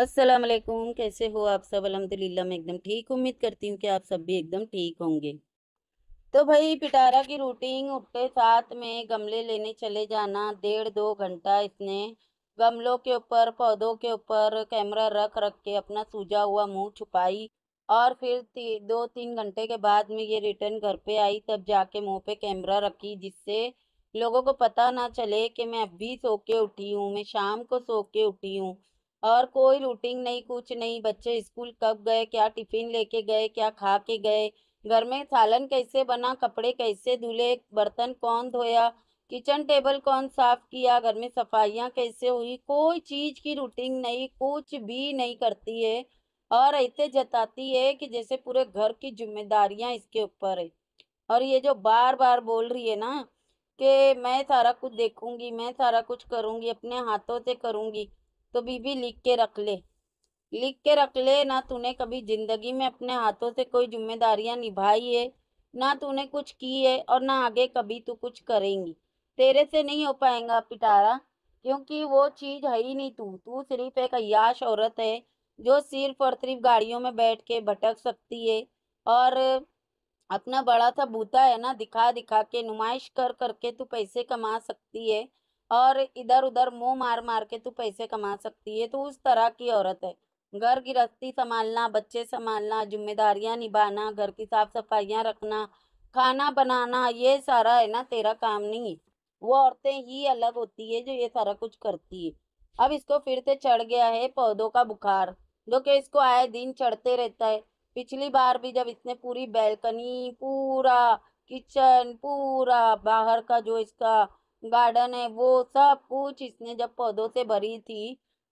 अस्सलाम वालेकुम कैसे हो आप सब अलहमदिल्ला मैं एकदम ठीक उम्मीद करती हूँ कि आप सब भी एकदम ठीक होंगे तो भाई पिटारा की रूटीन उठते साथ में गमले लेने चले जाना डेढ़ दो घंटा इसने गमलों के ऊपर पौधों के ऊपर कैमरा रख रख के अपना सूझा हुआ मुंह छुपाई और फिर ती, दो तीन घंटे के बाद में ये रिटर्न घर पे आई तब जाके मुंह पे कैमरा रखी जिससे लोगों को पता ना चले कि मैं अभी सो के उठी हूँ मैं शाम को सो के उठी हूँ और कोई रूटीन नहीं कुछ नहीं बच्चे स्कूल कब गए क्या टिफिन लेके गए क्या खा के गए घर में सालन कैसे बना कपड़े कैसे धुले बर्तन कौन धोया किचन टेबल कौन साफ किया घर में सफाइयाँ कैसे हुई कोई चीज़ की रूटीन नहीं कुछ भी नहीं करती है और ऐसे जताती है कि जैसे पूरे घर की जिम्मेदारियाँ इसके ऊपर है और ये जो बार बार बोल रही है ना कि मैं सारा कुछ देखूंगी मैं सारा कुछ करूंगी अपने हाथों से करूंगी तो बीबी लिख के रख ले लिख के रख ले ना तूने कभी ज़िंदगी में अपने हाथों से कोई जिम्मेदारियां निभाई है ना तूने कुछ की है और ना आगे कभी तू कुछ करेंगी तेरे से नहीं हो पाएगा पिटारा क्योंकि वो चीज़ है ही नहीं तू तू सिर्फ एक अयाश औरत है जो सिर्फ और सिर्फ गाड़ियों में बैठ के भटक सकती है और अपना बड़ा सा बूता है ना दिखा दिखा के नुमाइश कर करके तू पैसे कमा सकती है और इधर उधर मुंह मार मार के तू पैसे कमा सकती है तो उस तरह की औरत है घर गृहस्थी संभालना बच्चे संभालना जिम्मेदारियां निभाना घर की साफ सफाइयां रखना खाना बनाना ये सारा है ना तेरा काम नहीं है वो औरतें ही अलग होती है जो ये सारा कुछ करती है अब इसको फिर से चढ़ गया है पौधों का बुखार जो कि इसको आए दिन चढ़ते रहता है पिछली बार भी जब इसने पूरी बैलकनी पूरा किचन पूरा बाहर का जो इसका गार्डन है वो सब कुछ इसने जब पौधों से भरी थी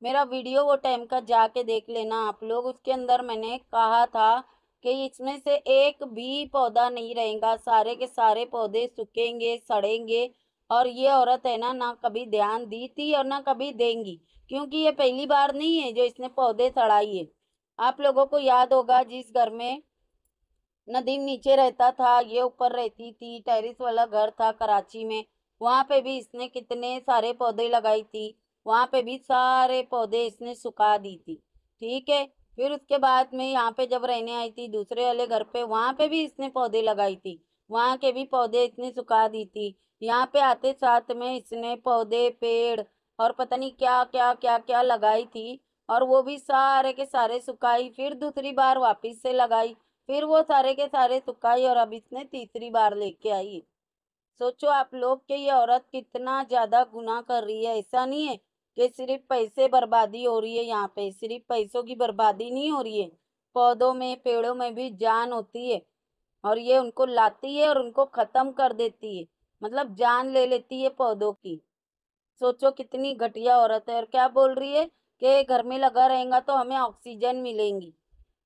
मेरा वीडियो वो टाइम का जाके देख लेना आप लोग उसके अंदर मैंने कहा था कि इसमें से एक भी पौधा नहीं रहेगा सारे के सारे पौधे सूखेंगे सड़ेंगे और ये औरत है ना ना कभी ध्यान दी थी और ना कभी देंगी क्योंकि ये पहली बार नहीं है जो इसने पौधे सड़ाई है आप लोगों को याद होगा जिस घर में नदीम नीचे रहता था ये ऊपर रहती थी टेरिस वाला घर था कराची में वहाँ पे भी इसने कितने सारे पौधे लगाई थी वहाँ पे भी सारे पौधे इसने सुखा दी थी ठीक है फिर उसके बाद में यहाँ पे जब रहने आई थी दूसरे वाले घर पे वहाँ पे भी इसने पौधे लगाई थी वहाँ के भी पौधे इसने सुखा दी थी यहाँ पे आते साथ में इसने पौधे पेड़ और पता नहीं क्या क्या क्या क्या लगाई थी और वो भी सारे के सारे सुखाई फिर दूसरी बार वापस से लगाई फिर वो सारे के सारे सुखाई और अब इसने तीसरी बार लेके आई सोचो आप लोग के ये औरत कितना ज़्यादा गुनाह कर रही है ऐसा नहीं है कि सिर्फ पैसे बर्बादी हो रही है यहाँ पे सिर्फ पैसों की बर्बादी नहीं हो रही है पौधों में पेड़ों में भी जान होती है और ये उनको लाती है और उनको ख़त्म कर देती है मतलब जान ले लेती है पौधों की सोचो कितनी घटिया औरत है और क्या बोल रही है कि घर में लगा रहेगा तो हमें ऑक्सीजन मिलेंगी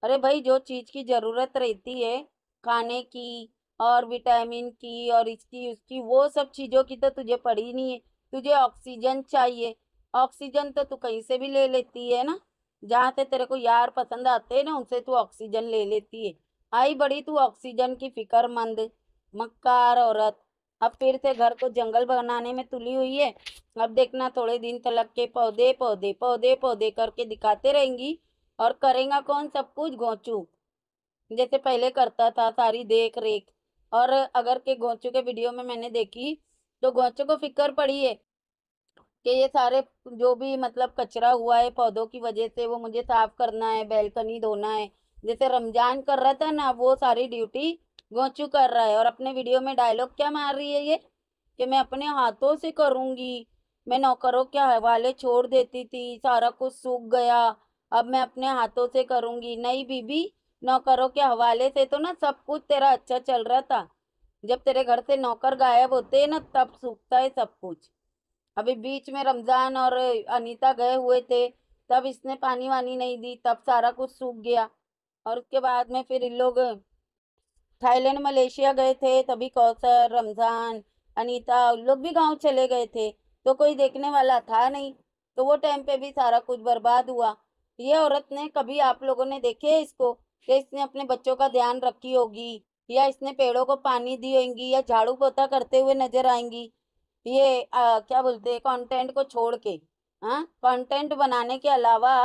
अरे भाई जो चीज़ की ज़रूरत रहती है खाने की और विटामिन की और इसकी उसकी वो सब चीज़ों की तो तुझे पड़ी नहीं है तुझे ऑक्सीजन चाहिए ऑक्सीजन तो तू कहीं से भी ले लेती है ना जहाँ से तेरे को यार पसंद आते हैं ना उनसे तू ऑक्सीजन ले लेती है आई बड़ी तू ऑक्सीजन की फिक्रमंद मक्कार औरत अब फिर से घर को जंगल बनाने में तुली हुई है अब देखना थोड़े दिन तलक के पौधे पौधे पौधे पौधे करके दिखाते रहेंगी और करेगा कौन सब कुछ घोंचू जैसे पहले करता था सारी देख रेख और अगर के गोचू के वीडियो में मैंने देखी तो गोचू को फिक्र पड़ी है कि ये सारे जो भी मतलब कचरा हुआ है पौधों की वजह से वो मुझे साफ करना है बैलकनी धोना है जैसे रमजान कर रहा था ना वो सारी ड्यूटी गोचू कर रहा है और अपने वीडियो में डायलॉग क्या मार रही है ये कि मैं अपने हाथों से करूँगी मैं नौकरों के हवाले छोड़ देती थी सारा कुछ सूख गया अब मैं अपने हाथों से करूँगी नहीं बीबी नौकरों के हवाले से तो ना सब कुछ तेरा अच्छा चल रहा था जब तेरे घर से नौकर गायब होते हैं ना तब सूखता है सब कुछ अभी बीच में रमज़ान और अनीता गए हुए थे तब इसने पानी वानी नहीं दी तब सारा कुछ सूख गया और उसके बाद में फिर इन लोग थाईलैंड मलेशिया गए थे तभी कौसर रमज़ान अनीता उन लोग भी गांव चले गए थे तो कोई देखने वाला था नहीं तो वो टाइम पे भी सारा कुछ बर्बाद हुआ ये औरत ने कभी आप लोगों ने देखे इसको या इसने अपने बच्चों का ध्यान रखी होगी या इसने पेड़ों को पानी दी होगी या झाड़ू पोता करते हुए नजर आएंगी ये आ, क्या बोलते हैं कंटेंट को छोड़ के हाँ कंटेंट बनाने के अलावा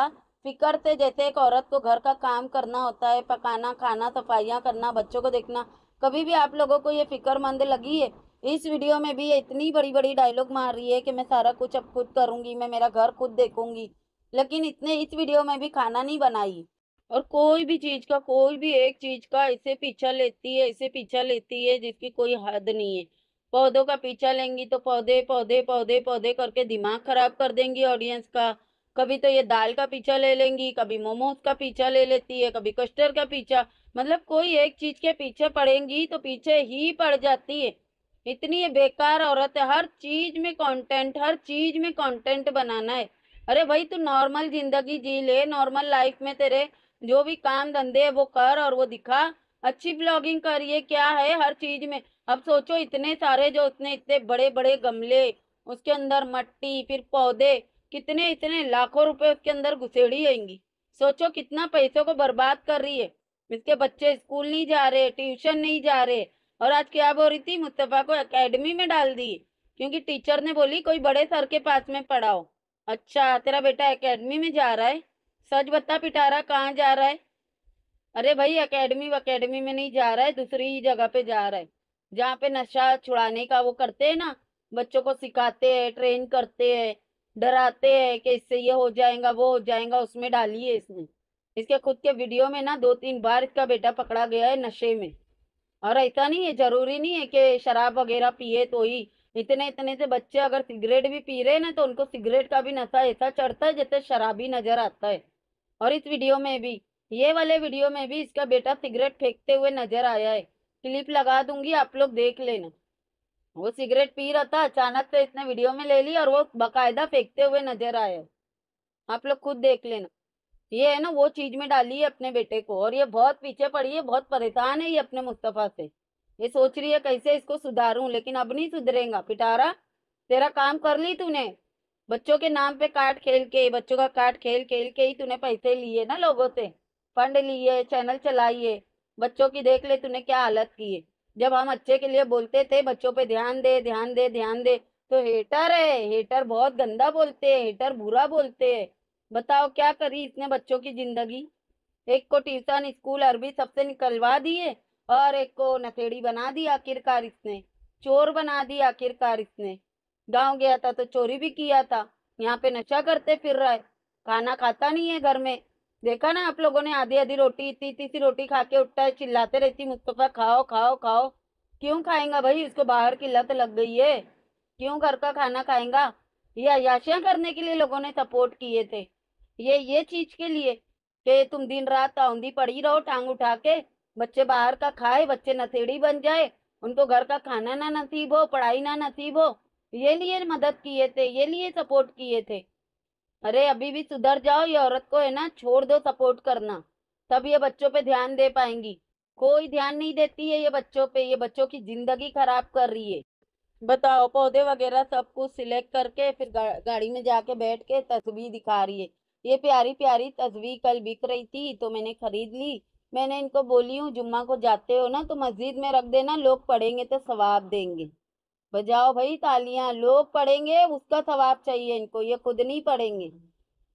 फिकर से जैसे एक औरत को घर का काम करना होता है पकाना खाना सफाइयाँ करना बच्चों को देखना कभी भी आप लोगों को ये फिक्रमंद लगी है इस वीडियो में भी ये इतनी बड़ी बड़ी डायलॉग मार रही है कि मैं सारा कुछ अब खुद करूँगी मैं मेरा घर खुद देखूंगी लेकिन इतने इस वीडियो में भी खाना नहीं बनाई और कोई भी चीज का कोई भी एक चीज का इसे पीछा लेती है इसे पीछा लेती है जिसकी कोई हद नहीं है पौधों का पीछा लेंगी तो पौधे पौधे पौधे पौधे करके दिमाग खराब कर देंगी ऑडियंस का कभी तो ये दाल का पीछा ले लेंगी कभी मोमोज का पीछा ले लेती है कभी कस्टर्ड का पीछा मतलब कोई एक चीज के पीछे पड़ेंगी तो पीछे ही पड़ जाती है इतनी बेकार औरत है हर चीज में कंटेंट हर चीज में कंटेंट बनाना है अरे भाई तू नॉर्मल जिंदगी जी ले नॉर्मल लाइफ में तेरे जो भी काम धंधे है वो कर और वो दिखा अच्छी ब्लॉगिंग कर ये क्या है हर चीज में अब सोचो इतने सारे जो उसने इतने बड़े बड़े गमले उसके अंदर मट्टी फिर पौधे कितने इतने लाखों रुपए उसके अंदर घुसेड़ी आएंगी सोचो कितना पैसों को बर्बाद कर रही है इसके बच्चे स्कूल नहीं जा रहे ट्यूशन नहीं जा रहे और आज क्या बोल रही थी मुस्तफ़ा को एकेडमी में डाल दी क्योंकि टीचर ने बोली कोई बड़े सर के पास में पढ़ाओ अच्छा तेरा बेटा एकेडमी में जा रहा है सच बत्ता पिटारा कहाँ जा रहा है अरे भाई एकेडमी वकेडमी में नहीं जा रहा है दूसरी ही जगह पे जा रहा है जहाँ पे नशा छुड़ाने का वो करते हैं ना बच्चों को सिखाते हैं ट्रेन करते हैं डराते हैं कि इससे ये हो जाएगा वो हो जाएगा उसमें डालिए इसने इसके खुद के वीडियो में ना दो तीन बार इसका बेटा पकड़ा गया है नशे में और ऐसा नहीं है जरूरी नहीं है कि शराब वगैरह पिए तो ही इतने इतने से बच्चे अगर सिगरेट भी पी रहे हैं ना तो उनको सिगरेट का भी नशा ऐसा चढ़ता है जैसे शराबी नजर आता है और इस वीडियो में भी ये वाले वीडियो में भी इसका बेटा सिगरेट फेंकते हुए नजर आया है क्लिप लगा दूंगी आप लोग देख लेना वो सिगरेट पी रहा था अचानक से इसने वीडियो में ले ली और वो बाकायदा फेंकते हुए नजर आया आप लोग खुद देख लेना ये है ना वो चीज में डाली है अपने बेटे को और ये बहुत पीछे पड़ी है बहुत परेशान है ये अपने मुस्तफा से ये सोच रही है कैसे इसको सुधारूं लेकिन अब नहीं सुधरेगा पिटारा तेरा काम कर ली तूने बच्चों के नाम पे कार्ड खेल के बच्चों का कार्ड खेल खेल के ही तूने पैसे लिए ना लोगों से फंड लिए चैनल चलाइए बच्चों की देख ले तूने क्या हालत की है जब हम अच्छे के लिए बोलते थे बच्चों पे ध्यान दे ध्यान दे ध्यान दे तो हेटर है हेटर बहुत गंदा बोलते है हेटर बुरा बोलते है बताओ क्या करी इसने बच्चों की जिंदगी एक को ट्यूशन स्कूल अरबी सबसे निकलवा दिए और एक को नखेड़ी बना दी आखिरकार इसने चोर बना दी आखिरकार इसने गांव गया था तो चोरी भी किया था यहाँ पे नशा करते फिर रहा है खाना खाता नहीं है घर में देखा ना आप लोगों ने आधी आधी रोटी इतनी इतनी सी रोटी खा के उठता है चिल्लाते रहती मुस्तफ़ा खाओ खाओ खाओ क्यों खाएंगा भाई इसको बाहर की लत लग गई है क्यों घर का खाना खाएंगा ये अयाशियाँ करने के लिए लोगों ने सपोर्ट किए थे ये ये चीज के लिए कि तुम दिन रात आउंदी पड़ी रहो टांग उठा के बच्चे बाहर का खाए बच्चे नशेड़ी बन जाए उनको घर का खाना ना नसीब हो पढ़ाई ना नसीब हो ये लिए मदद किए थे ये लिए सपोर्ट किए थे अरे अभी भी सुधर जाओ ये औरत को है ना छोड़ दो सपोर्ट करना तब ये बच्चों पे ध्यान दे पाएंगी कोई ध्यान नहीं देती है ये बच्चों पे ये बच्चों की जिंदगी खराब कर रही है बताओ पौधे वगैरह सब कुछ सिलेक्ट करके फिर गा, गाड़ी में जाके बैठ के तस्वीर दिखा रही है ये प्यारी प्यारी तस्वीर कल बिक रही थी तो मैंने खरीद ली मैंने इनको बोली हूँ जुम्मा को जाते हो ना तो मस्जिद में रख देना लोग पढ़ेंगे तो सवाब देंगे बजाओ भाई तालियां लोग पढ़ेंगे उसका सवाब चाहिए इनको ये खुद नहीं पढ़ेंगे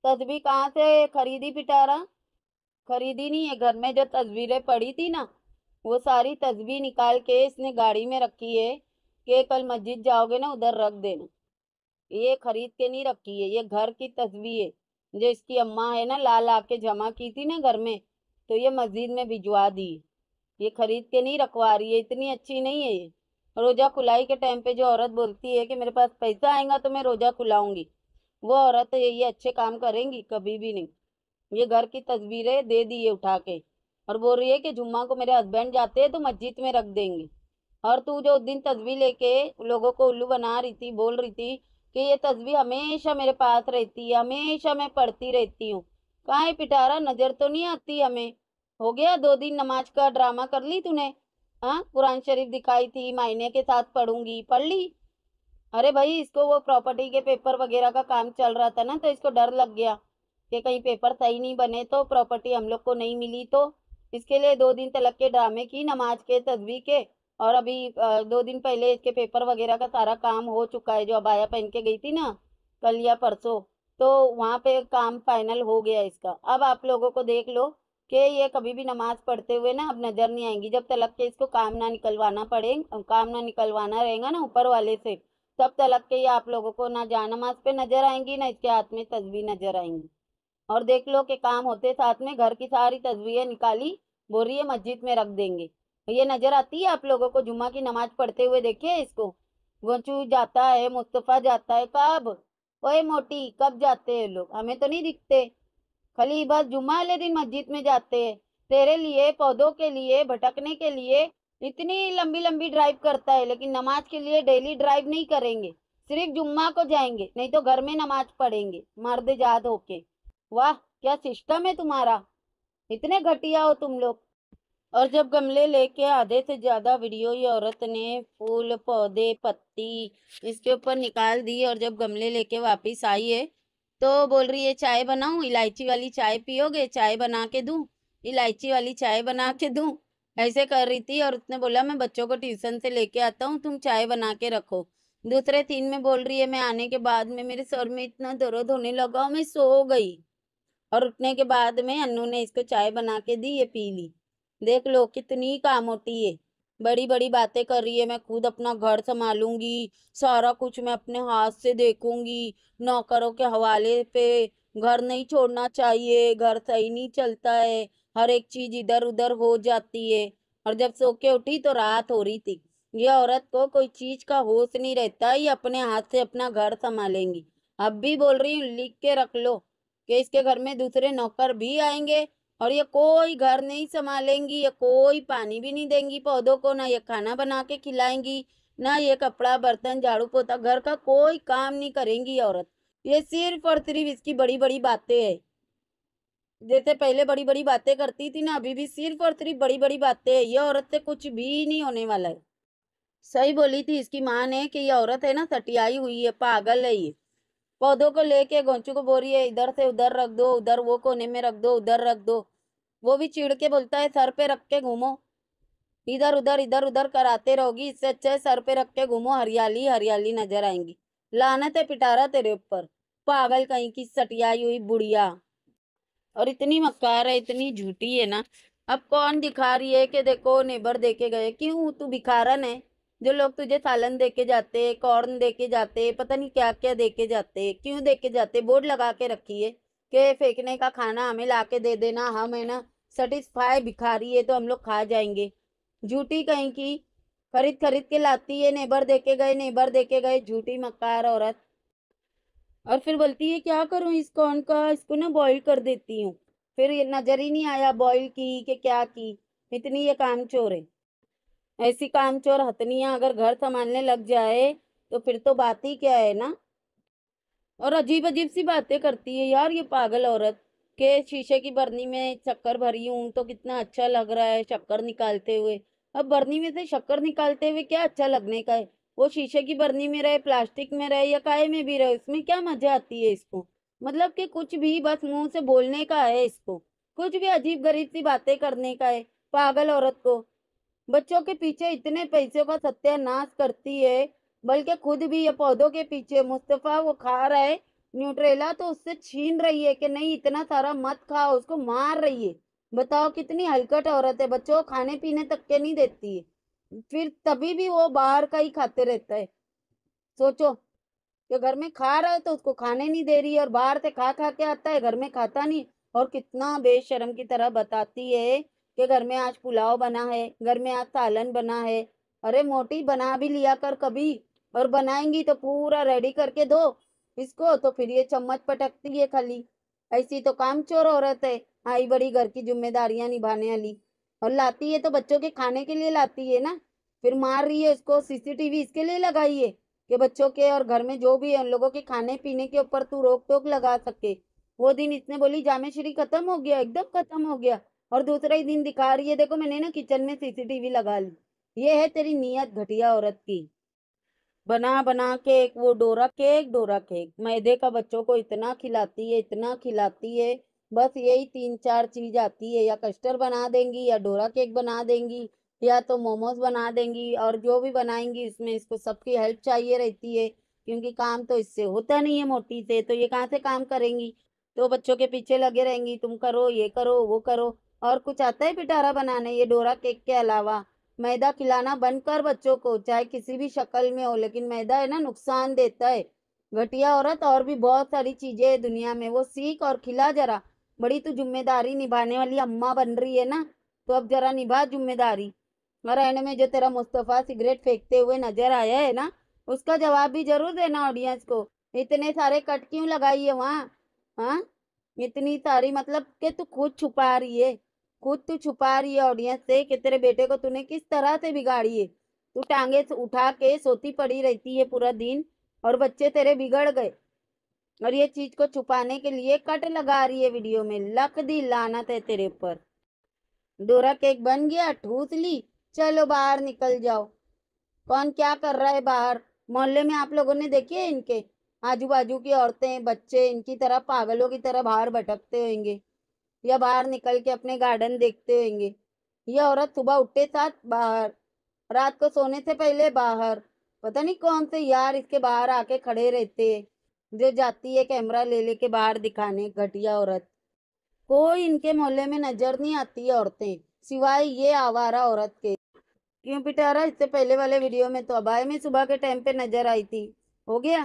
तस्वीर कहाँ से खरीदी पिटारा खरीदी नहीं है घर में जो तस्वीरें पड़ी थी ना वो सारी तस्वीर निकाल के इसने गाड़ी में रखी है कि कल मस्जिद जाओगे ना उधर रख देना ये खरीद के नहीं रखी है ये घर की तस्वीर है जो इसकी अम्मा है ना लाल आके जमा की थी ना घर में तो ये मस्जिद में भिजवा दी ये खरीद के नहीं रखवा रही है इतनी अच्छी नहीं है ये रोज़ा खुलाई के टाइम पे जो औरत बोलती है कि मेरे पास पैसा आएगा तो मैं रोज़ा खुलाऊंगी वो औरत तो ये अच्छे काम करेंगी कभी भी नहीं ये घर की तस्वीरें दे दी है उठा के और बोल रही है कि जुम्मा को मेरे हस्बैंड जाते हैं तो मस्जिद में रख देंगे और तू जो उस दिन तस्वीर लेके लोगों को उल्लू बना रही थी बोल रही थी कि ये तस्वीर हमेशा मेरे पास रहती है हमेशा मैं पढ़ती रहती हूँ कहाँ पिटारा नज़र तो नहीं आती हमें हो गया दो दिन नमाज का ड्रामा कर ली तूने हाँ कुरान शरीफ दिखाई थी मायने के साथ पढ़ूंगी पढ़ ली अरे भाई इसको वो प्रॉपर्टी के पेपर वगैरह का काम चल रहा था ना तो इसको डर लग गया कि कहीं पेपर सही नहीं बने तो प्रॉपर्टी हम लोग को नहीं मिली तो इसके लिए दो दिन तलक के ड्रामे की नमाज के तस्वीर के और अभी दो दिन पहले इसके पेपर वगैरह का सारा काम हो चुका है जो अबाया पहन के गई थी ना कल या परसों तो वहाँ पे काम फाइनल हो गया इसका अब आप लोगों को देख लो कि ये कभी भी नमाज़ पढ़ते हुए ना अब नज़र नहीं आएंगी जब तलक के इसको काम ना निकलवाना पड़े काम ना निकलवाना रहेगा ना ऊपर वाले से तब तलक के ये आप लोगों को ना जा नमाज पे नज़र आएंगी ना इसके हाथ में तस्वीर नज़र आएंगी और देख लो कि काम होते साथ में घर की सारी तस्वीरें निकाली बोरिए मस्जिद में रख देंगे तो ये नज़र आती है आप लोगों को जुमा की नमाज पढ़ते हुए देखिए इसको गोचू जाता है मुस्तफ़ा जाता है कब ओए मोटी कब जाते हैं लोग हमें तो नहीं दिखते खली बस जुमा वाले दिन मस्जिद में जाते हैं तेरे लिए पौधों के लिए भटकने के लिए इतनी लंबी लंबी ड्राइव करता है लेकिन नमाज के लिए डेली ड्राइव नहीं करेंगे सिर्फ जुम्मा को जाएंगे नहीं तो घर में नमाज पढ़ेंगे मर्द जात होके वाह क्या सिस्टम है तुम्हारा इतने घटिया हो तुम लोग और जब गमले लेके आधे से ज़्यादा वीडियो ये औरत ने फूल पौधे पत्ती इसके ऊपर निकाल दी और जब गमले लेके वापिस आई है तो बोल रही है चाय बनाऊँ इलायची वाली चाय पियोगे चाय बना के दूँ इलायची वाली चाय बना के दूँ ऐसे कर रही थी और उसने बोला मैं बच्चों को ट्यूशन से लेके आता हूँ तुम चाय बना के रखो दूसरे तीन में बोल रही है मैं आने के बाद में मेरे सर में इतना दर्द होने लगा मैं सो गई और उठने के बाद में अन्नू ने इसको चाय बना के दी ये पी ली देख लो कितनी काम होती है बड़ी बड़ी बातें कर रही है मैं खुद अपना घर संभालूंगी सारा कुछ मैं अपने हाथ से देखूंगी नौकरों के हवाले पे घर नहीं छोड़ना चाहिए घर सही नहीं चलता है हर एक चीज इधर उधर हो जाती है और जब सो के उठी तो रात हो रही थी ये औरत को कोई चीज का होश नहीं रहता ये अपने हाथ से अपना घर संभालेंगी अब भी बोल रही हूँ लिख के रख लो कि इसके घर में दूसरे नौकर भी आएंगे और ये कोई घर नहीं संभालेंगी ये कोई पानी भी नहीं देंगी पौधों को ना ये खाना बना के खिलाएंगी ना ये कपड़ा बर्तन झाड़ू पोता घर का कोई काम नहीं करेंगी औरत ये सिर्फ और सिर्फ इसकी बड़ी बड़ी बातें है जैसे पहले बड़ी बड़ी बातें करती थी ना अभी भी सिर्फ और सिर्फ बड़ी बड़ी बातें है ये औरत से कुछ भी नहीं होने वाला है सही बोली थी इसकी माँ ने कि ये औरत है ना सटियाई हुई है पागल है ये पौधों को लेके गोंचू को है इधर से उधर रख दो उधर वो कोने में रख दो उधर रख दो वो भी चिड़ के बोलता है सर पे रख के घूमो इधर उधर इधर उधर कराते रहोगी इससे अच्छे सर पे रख के घूमो हरियाली हरियाली नजर आएंगी लानत है पिटारा तेरे ऊपर पागल कहीं की सटियाई हुई बुढ़िया और इतनी मक्कार है इतनी झूठी है ना अब कौन दिखा रही है कि देखो नेबर देखे गए क्यों तू भिखारन है जो लोग तुझे सालन दे के जाते कॉर्न दे के जाते पता नहीं क्या क्या दे के जाते क्यों दे के जाते बोर्ड लगा के रखी है कि फेंकने का खाना हमें ला के दे देना हम है ना सेटिस्फाई भिखारी है तो हम लोग खा जाएंगे झूठी कहीं की खरीद खरीद के लाती है नेबर देके गए नेबर दे के गए झूठी मक्कार औरत और फिर बोलती है क्या करूँ इस कॉर्न का इसको ना बॉईल कर देती हूँ फिर नज़र ही नहीं आया बॉईल की कि क्या की इतनी ये काम चोर है ऐसी कामचोर हथनिया अगर घर संभालने लग जाए तो फिर तो बात ही क्या है ना और अजीब अजीब सी बातें करती है यार ये पागल औरत के शीशे की बर्नी में शक्कर भरी हूँ तो कितना अच्छा लग रहा है शक्कर निकालते हुए अब बर्नी में से शक्कर निकालते हुए क्या अच्छा लगने का है वो शीशे की बर्नी में रहे प्लास्टिक में रहे या काय में भी रहे उसमें क्या मजा आती है इसको मतलब कि कुछ भी बस मुंह से बोलने का है इसको कुछ भी अजीब गरीब सी बातें करने का है पागल औरत को बच्चों के पीछे इतने पैसों का सत्यानाश करती है बल्कि खुद भी ये पौधों के पीछे मुस्तफ़ा वो खा रहा है न्यूट्रेला तो उससे छीन रही है कि नहीं इतना सारा मत खाओ उसको मार रही है बताओ कितनी हलकट औरत है बच्चों खाने पीने तक के नहीं देती है फिर तभी भी वो बाहर का ही खाते रहता है सोचो कि घर में खा रहा है तो उसको खाने नहीं दे रही है और बाहर से खा खा के आता है घर में खाता नहीं और कितना बेशरम की तरह बताती है कि घर में आज पुलाव बना है घर में आज सालन बना है अरे मोटी बना भी लिया कर कभी और बनाएंगी तो पूरा रेडी करके दो इसको तो फिर ये चम्मच पटकती है खाली ऐसी तो काम चोर औरत है आई बड़ी घर की जिम्मेदारियां निभाने वाली और लाती है तो बच्चों के खाने के लिए लाती है ना फिर मार रही है उसको सीसीटीवी इसके लिए लगाई है कि बच्चों के और घर में जो भी है उन लोगों के खाने पीने के ऊपर तू रोक टोक लगा सके वो दिन इसने बोली जामे श्री खत्म हो गया एकदम खत्म हो गया और दूसरा ही दिन दिखा रही है देखो मैंने ना किचन में सीसीटीवी लगा ली ये है तेरी नीयत घटिया औरत की बना बना के एक वो डोरा केक डोरा केक मैदे का बच्चों को इतना खिलाती है इतना खिलाती है बस यही तीन चार चीज आती है या कस्टर बना देंगी या डोरा केक बना देंगी या तो मोमोज बना देंगी और जो भी बनाएंगी इसमें इसको सबकी हेल्प चाहिए रहती है क्योंकि काम तो इससे होता नहीं है मोटी से तो ये कहाँ से काम करेंगी तो बच्चों के पीछे लगे रहेंगी तुम करो ये करो वो करो और कुछ आता है पिटारा बनाने ये डोरा केक के अलावा मैदा खिलाना बंद कर बच्चों को चाहे किसी भी शक्ल में हो लेकिन मैदा है ना नुकसान देता है घटिया औरत और भी बहुत सारी चीज़ें है दुनिया में वो सीख और खिला जरा बड़ी तो जिम्मेदारी निभाने वाली अम्मा बन रही है ना तो अब जरा निभा जिम्मेदारी और रहने में जो तेरा मुस्तफ़ा सिगरेट फेंकते हुए नजर आया है ना उसका जवाब भी जरूर देना ऑडियंस को इतने सारे कट क्यों लगाई है वहाँ हाँ इतनी सारी मतलब के तू खुद छुपा रही है खुद तू छुपा रही है ऑडियंस से कि तेरे बेटे को तूने किस तरह से बिगाड़ी है तू टांगे उठा के सोती पड़ी रहती है पूरा दिन और बच्चे तेरे बिगड़ गए और ये चीज को छुपाने के लिए कट लगा रही है वीडियो में लक दी लानत है तेरे ऊपर डोरा केक बन गया ठूस ली चलो बाहर निकल जाओ कौन क्या कर रहा है बाहर मोहल्ले में आप लोगों ने देखी है इनके आजू बाजू की औरतें बच्चे इनकी तरह पागलों की तरह बाहर भटकते होंगे या बाहर निकल के अपने गार्डन देखते होंगे यह औरत सुबह उठते साथ बाहर रात को सोने से पहले बाहर पता नहीं कौन से यार इसके बाहर आके खड़े रहते जो जाती है कैमरा ले लेके बाहर दिखाने घटिया औरत कोई इनके मोहल्ले में नजर नहीं आती है औरतें सिवाय ये आवारा औरत के क्यों पिटारा इससे पहले वाले वीडियो में तो अबाय में सुबह के टाइम पे नजर आई थी हो गया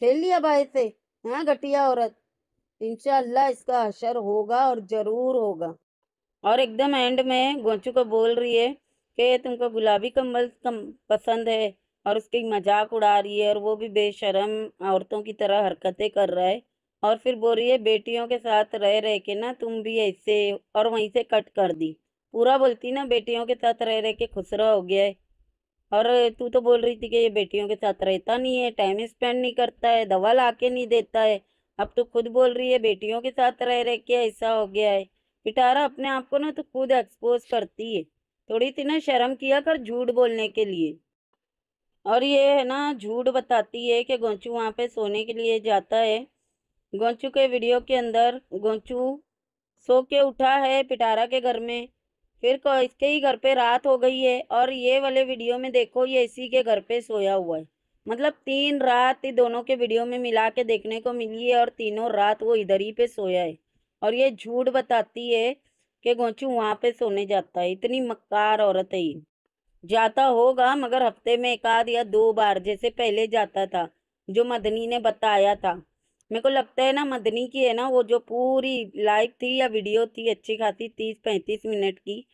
खेल लिया अबाई से हाँ घटिया औरत इनशाला इसका असर होगा और ज़रूर होगा और एकदम एंड में गोंचू को बोल रही है कि तुमको गुलाबी कम्बल कम पसंद है और उसकी मजाक उड़ा रही है और वो भी बेशरम औरतों की तरह हरकतें कर रहा है और फिर बोल रही है बेटियों के साथ रह रह के ना तुम भी ऐसे और वहीं से कट कर दी पूरा बोलती ना बेटियों के साथ रह रह के खुसरा हो गया है और तू तो बोल रही थी कि ये बेटियों के साथ रहता नहीं है टाइम स्पेंड नहीं करता है दवा ला के नहीं देता है अब तो खुद बोल रही है बेटियों के साथ रह रह के ऐसा हो गया है पिटारा अपने आप को ना तो खुद एक्सपोज करती है थोड़ी सी ना शर्म किया कर झूठ बोलने के लिए और ये है ना झूठ बताती है कि गोंचू वहाँ पे सोने के लिए जाता है गोंचू के वीडियो के अंदर गोंचू सो के उठा है पिटारा के घर में फिर इसके ही घर पे रात हो गई है और ये वाले वीडियो में देखो ये इसी के घर पे सोया हुआ है मतलब तीन रात दोनों के वीडियो में मिला के देखने को मिली है और तीनों रात वो इधर ही पे सोया है और ये झूठ बताती है कि गोचू वहाँ पे सोने जाता है इतनी मक्कार औरत है जाता होगा मगर हफ्ते में एक आध या दो बार जैसे पहले जाता था जो मदनी ने बताया था मेरे को लगता है ना मदनी की है ना वो जो पूरी लाइव थी या वीडियो थी अच्छी खासी तीस पैंतीस मिनट की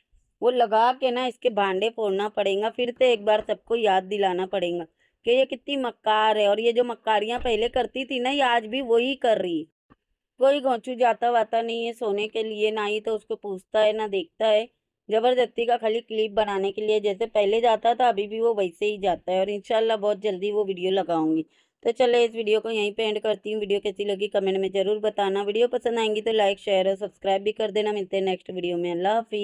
वो लगा के ना इसके भांडे फोड़ना पड़ेगा फिर से तो एक बार सबको याद दिलाना पड़ेगा कि ये कितनी मक्कार है और ये जो मक्कारियाँ पहले करती थी ना ये आज भी वही कर रही कोई गौचू जाता वाता नहीं है सोने के लिए ना ही तो उसको पूछता है ना देखता है ज़बरदस्ती का खाली क्लिप बनाने के लिए जैसे पहले जाता था अभी भी वो वैसे ही जाता है और इनशाला बहुत जल्दी वो वीडियो लगाऊंगी तो चले इस वीडियो को यहीं पे एंड करती हूँ वीडियो कैसी लगी कमेंट में ज़रूर बताना वीडियो पसंद आएंगी तो लाइक शेयर और सब्सक्राइब भी कर देना मिलते हैं नेक्स्ट वीडियो में अल्लाह हाफिज़